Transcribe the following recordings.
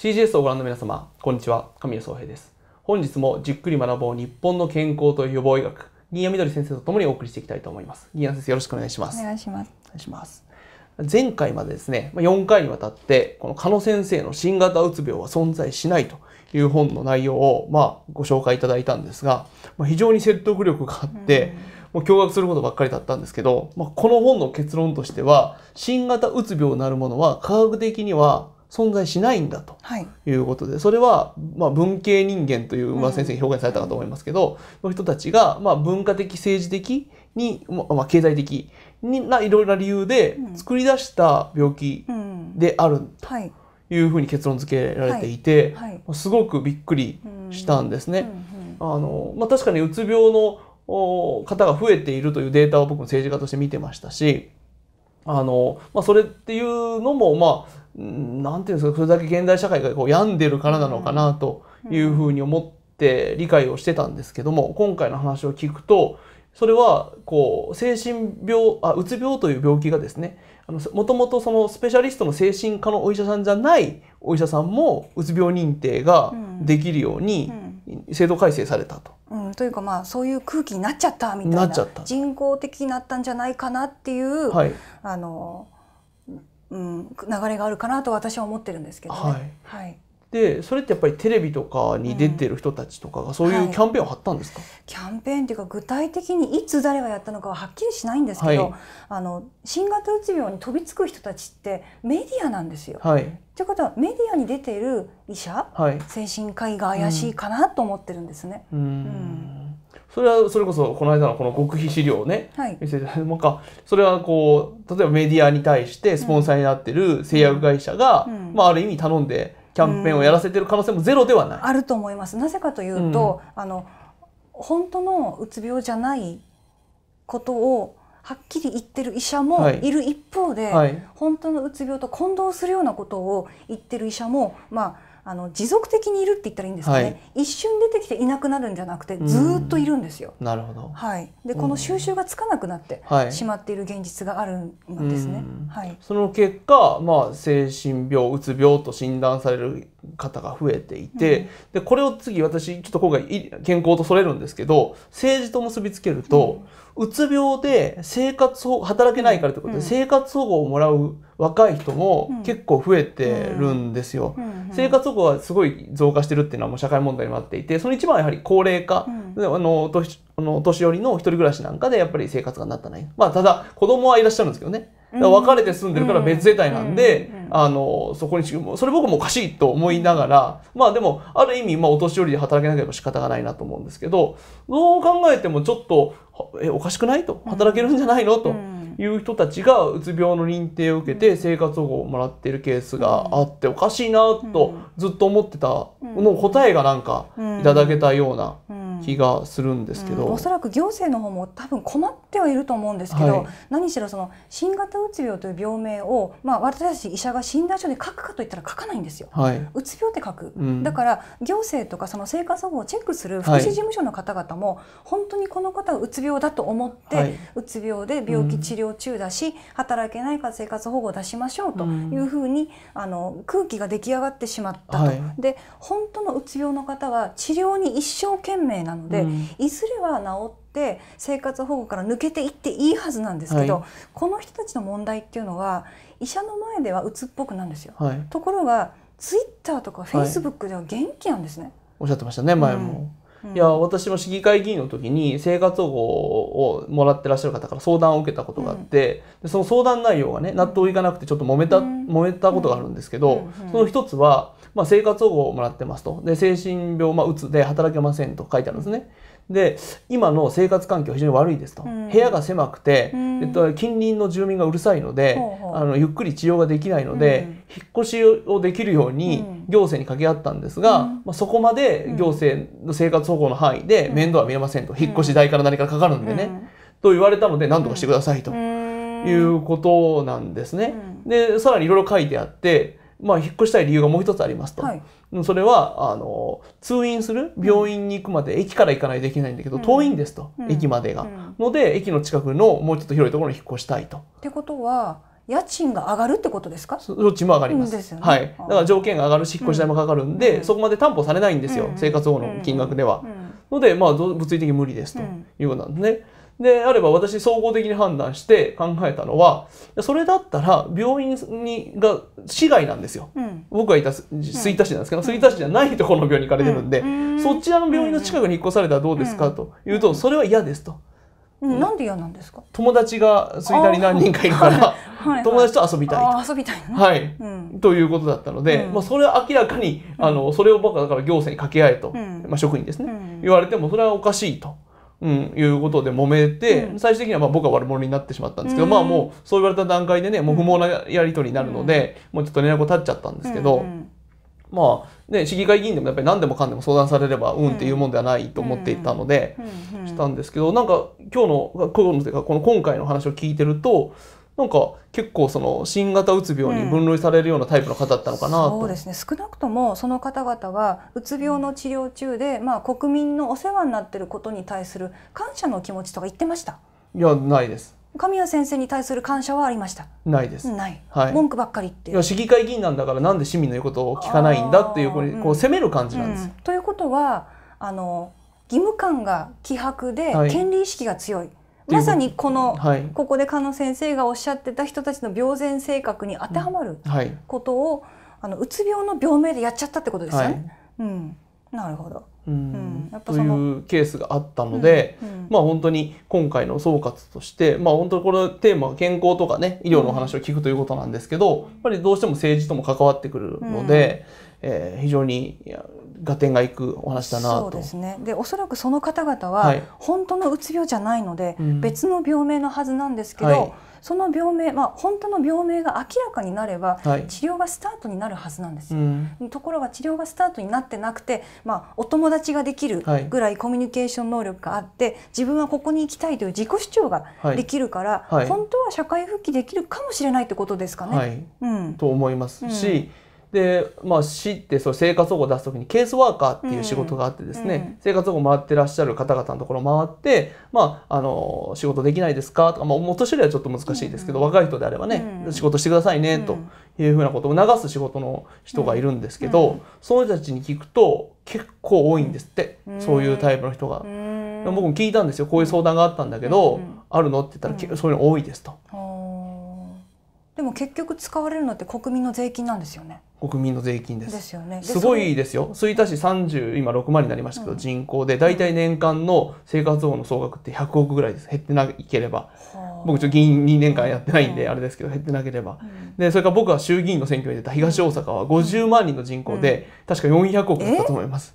CGS をご覧の皆様、こんにちは。神谷宗平です。本日もじっくり学ぼう日本の健康と予防医学、新谷みどり先生とともにお送りしていきたいと思います。新谷先生、よろしくお願いします。お願いします。お願いします。前回までですね、4回にわたって、この鹿野先生の新型うつ病は存在しないという本の内容を、まあ、ご紹介いただいたんですが、まあ、非常に説得力があって、もう驚愕することばっかりだったんですけど、まあ、この本の結論としては、新型うつ病なるものは科学的には存在しないんだということで、はい、それは、まあ、文系人間という、馬先生が表現されたかと思いますけど、うん、の人たちが、まあ、文化的政治的に、まあ、経済的にないろいろな理由で作り出した病気であるというふうに結論付けられていて、すごくびっくりしたんですね。あのまあ、確かにうつ病の方が増えているというデータを僕も政治家として見てましたしあの、まあ、それっていうのも、まあ、なんていうんですか、それだけ現代社会がこう病んでるからなのかなというふうに思って理解をしてたんですけども、今回の話を聞くと、それは、こう、精神病、あ、うつ病という病気がですね、あの、もともとそのスペシャリストの精神科のお医者さんじゃないお医者さんも、うつ病認定ができるように、うんうん制度改正されたと。うん、というかまあそういう空気になっちゃったみたいななっちゃった人工的になったんじゃないかなっていう、はい、あの、うん、流れがあるかなと私は思ってるんですけどね。はい、はいでそれってやっぱりテレビとかに出てる人たちとかがそういうキャンペーンを張ったんですか、うんはい、キャンペーンっていうか具体的にいつ誰がやったのかははっきりしないんですけど、はい、あの新型うつ病に飛びつく人たちってメディアなんですよ。はい、ということはメディアに出てる医者、はい、精神科医が怪しいかなと思ってるんですね。うん、うんそれはそれこそこの間のこの極秘資料をね、はい、見せてなんかそれはこう例えばメディアに対してスポンサーになってる製薬会社が、うん、まあ、ある意味頼んでキャンペーンをやらせてる可能性もゼロではない、あると思いますなぜかというと、あの本当のうつ病じゃないことをはっきり言ってる医者もいる一方で、はいはい、本当のうつ病と混同するようなことを言ってる医者もまああの持続的にいるって言ったらいいんですかね、はい、一瞬出てきていなくなるんじゃなくてずっといるんですよ。なるほど、はい、でこの収集がつかなくなってしまっている現実があるんですね。はい、その結果、まあ、精神病うつ病と診断される方が増えていて、でこれを次私ちょっと今回健康とそれるんですけど政治と結びつけると、うつ病で生活保働けないからということで、生活保護をもらう若い人も結構増えてるんですよ。生活保護はすごい増加してるっていうのはもう社会問題になっていてその一番はやはり高齢化、うん、あのとこのお年寄りの一人暮らしなんかでやっぱり生活がなったね。まあただ子供はいらっしゃるんですけどね。だから別れて住んでるから別世帯なんで、あの、そこに、それ僕もおかしいと思いながら、まあでも、ある意味、まあお年寄りで働けなければ仕方がないなと思うんですけど、どう考えてもちょっと、え、おかしくないと働けるんじゃないのと。いう人たちがうつ病の認定を受けて生活保護をもらってるケースがあっておかしいなとずっと思ってたのを答えがなんかいただけたような気がするんですけど、うんうん、おそらく行政の方も多分困ってはいると思うんですけど、はい、何しろその新型うつ病という病名を、まあ、私たち医者が診断書で書くかといったら書かないんですよ。はい、うつ病って書く、うん、だから行政とかその生活保護をチェックする福祉事務所の方々も、本当にこの方はうつ病だと思って、うつ病で病気治療中だし、働けないから生活保護を出しましょうというふうに、あの空気が出来上がってしまったと。で本当のうつ病の方は治療に一生懸命なので、うん、いずれは治って生活保護から抜けていっていいはずなんですけど、はい、この人たちの問題っていうのは医者の前では鬱っぽくなんですよ、はい、ところがツイッターとかフェイスブックでは元気なんですね、おっしゃってましたね前も、いや私も市議会議員の時に生活保護をもらってらっしゃる方から相談を受けたことがあって、うん、その相談内容がね納得いかなくてちょっと揉めた、うん、揉めたことがあるんですけど、うん、その一つは、まあ、生活保護をもらってますとで精神病、まあ、うつで働けませんと書いてあるんですね。で今の生活環境非常に悪いですと、うん、部屋が狭くて、うん、えっと、近隣の住民がうるさいので、うん、あのゆっくり治療ができないので、引っ越しをできるように行政に掛け合ったんですが、まあ、そこまで行政の生活保護の範囲で面倒は見れませんと、引っ越し代から何かかかるんでね、と言われたので何とかしてくださいと、いうことなんですね。でさらにいろいろ書いてあってまあ、引っ越したい理由がもう一つありますと、はい、それはあの通院する病院に行くまで、駅から行かないといけないんだけど、遠いんですと、うん、駅までが、うん、ので駅の近くのもうちょっと広いところに引っ越したいと。ってことは家賃が上がるってことですかっちも上がります、ね、はい、だから条件が上がるし引っ越し代もかかるんで、そこまで担保されないんですよ、生活保護の金額では。ので、まあ、物理的に無理ですということなんですね。であれば私総合的に判断して考えたのはそれだったら病院にが市外なんですよ、うん、僕がいた吹田市なんですけど、うん、吹田市じゃないところの病院に行かれてるんで、うん、そちらの病院の近くに引っ越されたらどうですかというとそれは嫌ですと。なんで嫌なんですか友達が吹田に何人かいるから、はい、友達と遊びたい遊びたい、ね、はい、うん、ということだったので、うん、まあ、それは明らかにあのそれを僕はだから行政に掛け合えと、うん、まあ、職員ですね、言われてもそれはおかしいと。うん、いうことで揉めて、うん、最終的にはまあ僕は悪者になってしまったんですけど、うん、まあもうそう言われた段階でねもう不毛なやり取りになるので、うん、もうちょっと連絡を絶っちゃったんですけど、まあね市議会議員でもやっぱり何でもかんでも相談されればうんっていうもんではないと思っていたので、したんですけどなんか今日今日のこの今回の話を聞いてるとなんか結構その新型うつ病に分類されるようなタイプの方だったのかなうん、そうですね少なくともその方々はうつ病の治療中で、まあ、国民のお世話になってることに対する感謝の気持ちとか言ってましたいやないです神谷先生に対する感謝はありましたないですない、はい、文句ばっかりっていや市議会議員なんだからなんで市民の言うことを聞かないんだっていうこう、うこう責める感じなんです、うん、ということはあの義務感が希薄で、権利意識が強いまさにこの、はい、ここで鹿野先生がおっしゃってた人たちの病前性格に当てはまることを、うんはい、あのうつ病の病名でやっちゃったってことですよね。はい、うんなるほど、うんというケースがあったので、うんうん、まあ本当に今回の総括として、まあ本当このテーマは健康とかね医療の話を聞くということなんですけど、やっぱりどうしても政治とも関わってくるので、うん、えー、非常に合点がいくお話だなそうですねでおそらくその方々は、はい、本当のうつ病じゃないので、別の病名のはずなんですけど、はいその病名、まあ、本当の病名が明らかになれば、はい、治療がスタートになるはずなんですよ、うん、ところが治療がスタートになってなくて、まあ、お友達ができるぐらいコミュニケーション能力があって、はい、自分はここに行きたいという自己主張ができるから、はい、本当は社会復帰できるかもしれないってことですかね。うん、と思いますし、うんで、まあ、市ってそう生活保護を出す時にケースワーカーっていう仕事があってですね、うんうん、生活保護を回ってらっしゃる方々のところを回って、まあ、あの仕事できないですかとか、まあ、お年寄りはちょっと難しいですけど、うんうん、若い人であればね、うん、仕事してくださいねというふうなことを促す仕事の人がいるんですけど、うんうん、その人たちに聞くと結構多いんですって、そういうタイプの人が。僕も聞いたんですよこういう相談があったんだけど、あるのって言ったら、そういうの多いですと。でも結局使われるのって国民の税金なんですよね。国民の税金です。ですよね。すごいですよ。吹田市三十今六万になりましたけど、うん、人口で、大体年間の生活保護の総額って百億ぐらいです。減ってないければ。僕、ちょ議員2年間やってないんで、あれですけど、減ってなければ。で、それから僕は衆議院の選挙に出た東大阪は50万人の人口で、確か400億だったと思います。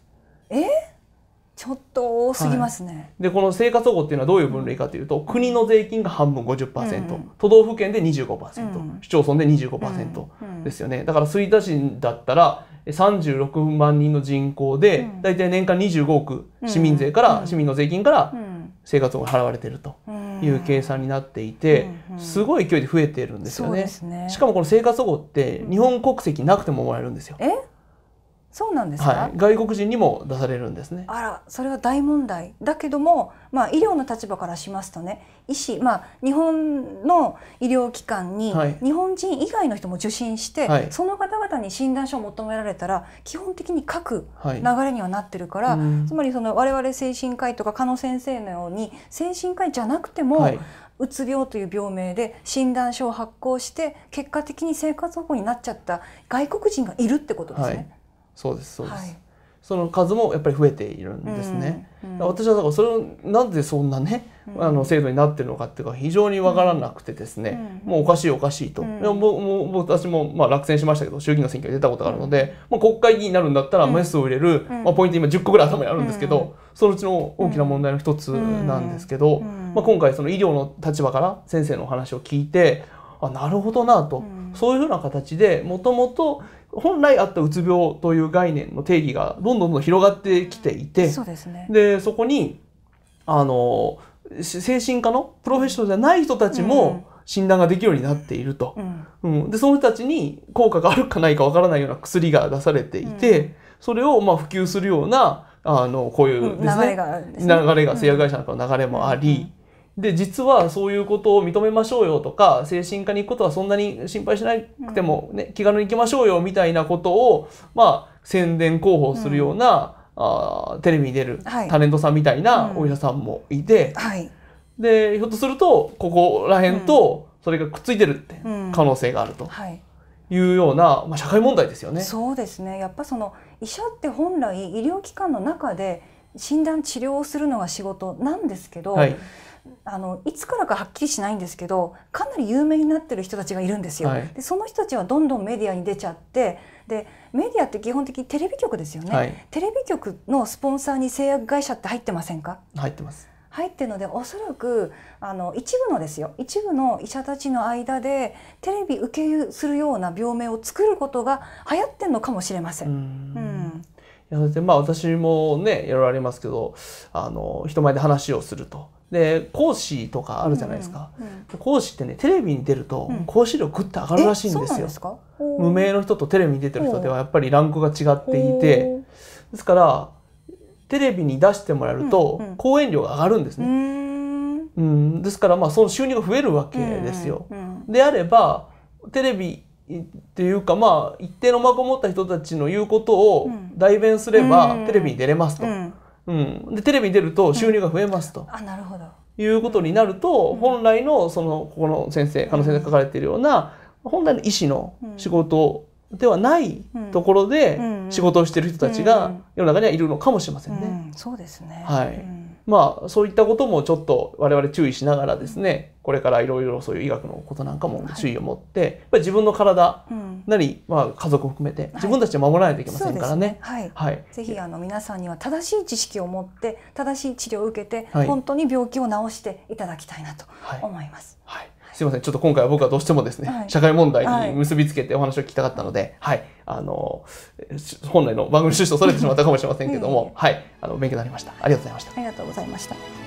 えちょっと多すぎますね、はい、でこの生活保護っていうのはどういう分類かというと、うん、国の税金が半分50%、うん、都道府県で25%、うん、市町村で25%ですよね、うん、だから吹田市だったら36万人の人口で、大体年間25億市民税から、市民の税金から生活保護が払われているという計算になっていて、すごい勢いで増えているんですよね。ねしかもこの生活保護って日本国籍なくてももらえるんですよ。えそうなんですか、はい、外国人にも出されるんですねあらそれは大問題だけども、まあ、医療の立場からしますとね医師、まあ、日本の医療機関に日本人以外の人も受診して、はい、その方々に診断書を求められたら基本的に書く流れにはなってるから、はい、つまりその我々精神科医とか鹿野先生のように精神科医じゃなくても、うつ病という病名で診断書を発行して結果的に生活保護になっちゃった外国人がいるってことですね。そうですそうです、はい、その数もやっぱり増えているんですね、うんうん、私はだからそれをなんでそんなね、うん、あの制度になってるのかっていうか非常に分からなくてですね、もうおかしいおかしいと、うん、もも私もまあ落選しましたけど衆議院の選挙に出たことがあるので、もう国会議員になるんだったらメスを入れる、まあ、ポイント今10個ぐらい頭にあるんですけど、そのうちの大きな問題の一つなんですけど、まあ、今回その医療の立場から先生のお話を聞いてあなるほどなと、そういうふうな形でもともと本来あったうつ病という概念の定義がどんどんどん広がってきていてそで、ね、そこにあの精神科のプロフェッショナルじゃない人たちも診断ができるようになっていると、うん、うん、でその人たちに効果があるかないかわからないような薬が出されていて、うん、それをまあ普及するようなあのこういうですね,、流れが、流れが製薬会社の流れもあり。で実はそういうことを認めましょうよとか精神科に行くことはそんなに心配しなくてもね、うん、気軽に行きましょうよみたいなことを、まあ、宣伝広報するような、うん、あテレビに出るタレントさんみたいなお医者さんもいて、はい、でひょっとするとここら辺とそれがくっついてるって可能性があると。はいいうような、まあ、社会問題ですよね。そうですね。やっぱその医者って本来医療機関の中で診断治療をするのが仕事なんですけど、はい、あのいつからかはっきりしないんですけどかなり有名になってる人たちがいるんですよ。はい、でその人たちはどんどんメディアに出ちゃってでメディアって基本的にテレビ局ですよね、はい、テレビ局のスポンサーに製薬会社って入ってませんか入ってます入ってるのでおそらくあの一部のですよ一部の医者たちの間でテレビ受けするような病名を作ることが流行ってんのかもしれません。うんいやでまあ私もねやられますけどあの人前で話をするとで講師とかあるじゃないですか、うんうん講師ってねテレビに出ると講師料グッと上がるらしいんですよ、うん、無名の人とテレビに出てる人ではやっぱりランクが違っていてですからテレビに出してもらえると講演料が上がるんですね、うん、うん、ですからまあその収入が増えるわけですよ、うんうんうん、であればテレビっていうかまあ一定のマを持った人たちの言うことを代弁すればテレビに出れますと。うん、でテレビに出ると収入が増えますと、うん、あなるほどいうことになると、本来のそのここの先生鹿野先生が書かれているような本来の医師の仕事ではないところで仕事をしている人たちが世の中にはいるのかもしれませんね。そうですね、はいまあそういったこともちょっと我々注意しながらですねこれからいろいろそういう医学のことなんかも注意を持って、はい、やっぱり自分の体なり、うん、まあ、家族を含めて自分たちで守らないといけませんからね。はい、ね、はい、ぜひあの皆さんには正しい知識を持って正しい治療を受けて、本当に病気を治していただきたいなと思います。はいすみません、ちょっと今回は僕はどうしてもですね、はい、社会問題に結びつけてお話を聞きたかったので、はい、あの、本来の番組趣旨とそれてしまったかもしれませんけども、はい、あの、勉強になりました。ありがとうございました。ありがとうございました。